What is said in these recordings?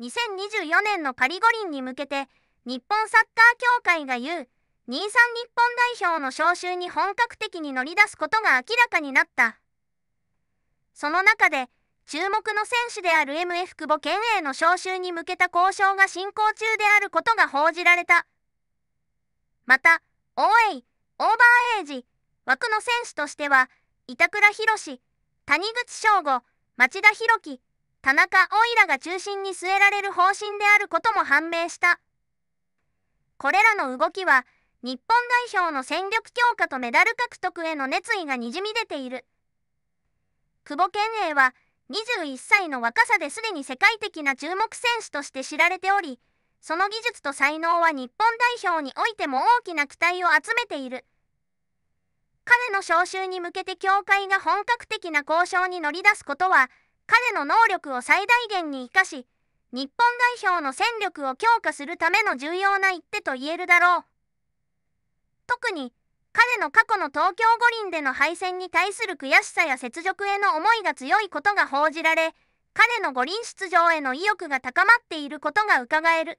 2024年のパリ五輪に向けて日本サッカー協会が言う23日本代表の招集に本格的に乗り出すことが明らかになったその中で注目の選手である MF 久保県営の招集に向けた交渉が進行中であることが報じられたまた OA オーバーエイジ枠の選手としては板倉宏谷口翔吾町田宏樹田中オイラが中心に据えられる方針であることも判明した。これらの動きは、日本代表の戦力強化とメダル獲得への熱意がにじみ出ている。久保建英は、21歳の若さですでに世界的な注目選手として知られており、その技術と才能は日本代表においても大きな期待を集めている。彼の招集に向けて協会が本格的な交渉に乗り出すことは、彼の能力を最大限に生かし日本代表の戦力を強化するための重要な一手と言えるだろう特に彼の過去の東京五輪での敗戦に対する悔しさや雪辱への思いが強いことが報じられ彼の五輪出場への意欲が高まっていることがうかがえる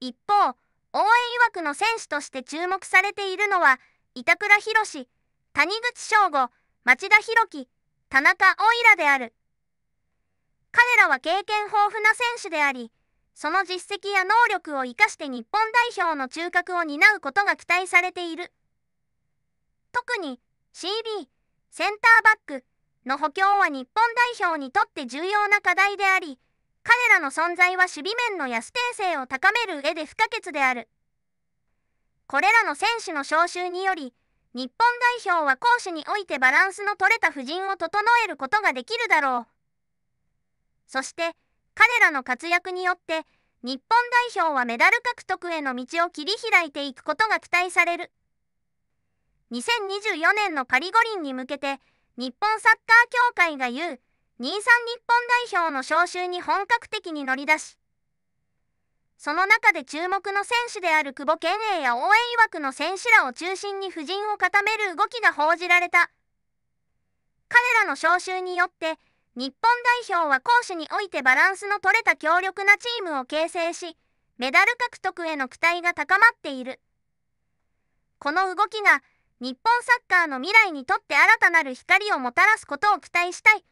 一方応援曰くの選手として注目されているのは板倉宏谷口翔吾町田宏樹田中オイラである。彼らは経験豊富な選手であり、その実績や能力を生かして日本代表の中核を担うことが期待されている。特に CB、センターバックの補強は日本代表にとって重要な課題であり、彼らの存在は守備面の安定性を高める上で不可欠である。これらの選手の招集により、日本代表は攻守においてバランスの取れた布陣を整えることができるだろう。そして彼らの活躍によって日本代表はメダル獲得への道を切り開いていくことが期待される。2024年のカリ五輪に向けて日本サッカー協会が言う23日本代表の招集に本格的に乗り出しその中で注目の選手である久保健英や応援くの選手らを中心に布陣を固める動きが報じられた。彼らの招集によって、日本代表は攻守においてバランスの取れた強力なチームを形成し、メダル獲得への期待が高まっている。この動きが、日本サッカーの未来にとって新たなる光をもたらすことを期待したい。